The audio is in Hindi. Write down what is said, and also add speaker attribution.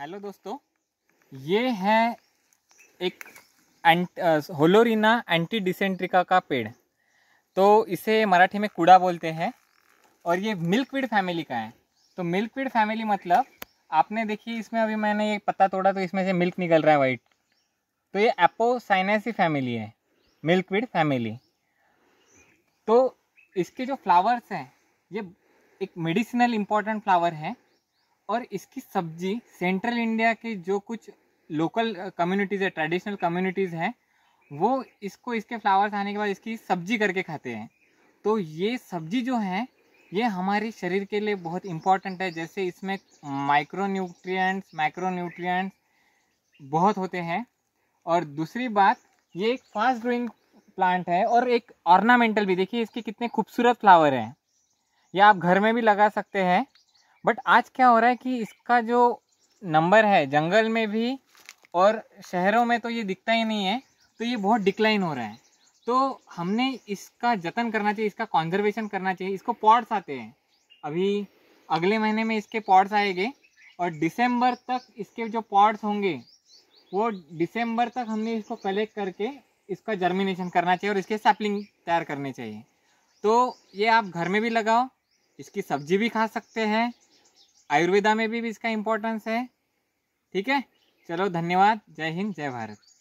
Speaker 1: हेलो दोस्तों ये है एक एंट होलोरिना एंटी डिसेंट्रिका का पेड़ तो इसे मराठी में कूड़ा बोलते हैं और ये मिल्कवीड फैमिली का है तो मिल्कवीड फैमिली मतलब आपने देखी इसमें अभी मैंने ये पत्ता तोड़ा तो इसमें से मिल्क निकल रहा है वाइट तो ये एपोसाइनेसी फैमिली है मिल्कवीड फैमिली तो इसके जो फ्लावर्स हैं ये एक मेडिसिनल इम्पॉर्टेंट फ्लावर है और इसकी सब्जी सेंट्रल इंडिया के जो कुछ लोकल कम्युनिटीज़ है ट्रेडिशनल कम्युनिटीज़ हैं वो इसको इसके फ्लावर्स आने के बाद इसकी सब्जी करके खाते हैं तो ये सब्जी जो है ये हमारे शरीर के लिए बहुत इम्पॉर्टेंट है जैसे इसमें माइक्रो माइक्रो न्यूट्रियट्स बहुत होते हैं और दूसरी बात ये एक फास्ट ग्रोइंग प्लांट है और एक ऑर्नामेंटल भी देखिए इसके कितने खूबसूरत फ्लावर हैं ये आप घर में भी लगा सकते हैं बट आज क्या हो रहा है कि इसका जो नंबर है जंगल में भी और शहरों में तो ये दिखता ही नहीं है तो ये बहुत डिक्लाइन हो रहा है तो हमने इसका जतन करना चाहिए इसका कॉन्जर्वेशन करना चाहिए इसको पॉड्स आते हैं अभी अगले महीने में इसके पॉड्स आएंगे और दिसंबर तक इसके जो पॉड्स होंगे वो दिसंबर तक हमने इसको कलेक्ट करके इसका जर्मिनेशन करना चाहिए और इसके सैपलिंग तैयार करने चाहिए तो ये आप घर में भी लगाओ इसकी सब्जी भी खा सकते हैं आयुर्वेदा में भी, भी इसका इम्पोर्टेंस है ठीक है चलो धन्यवाद जय हिंद जय भारत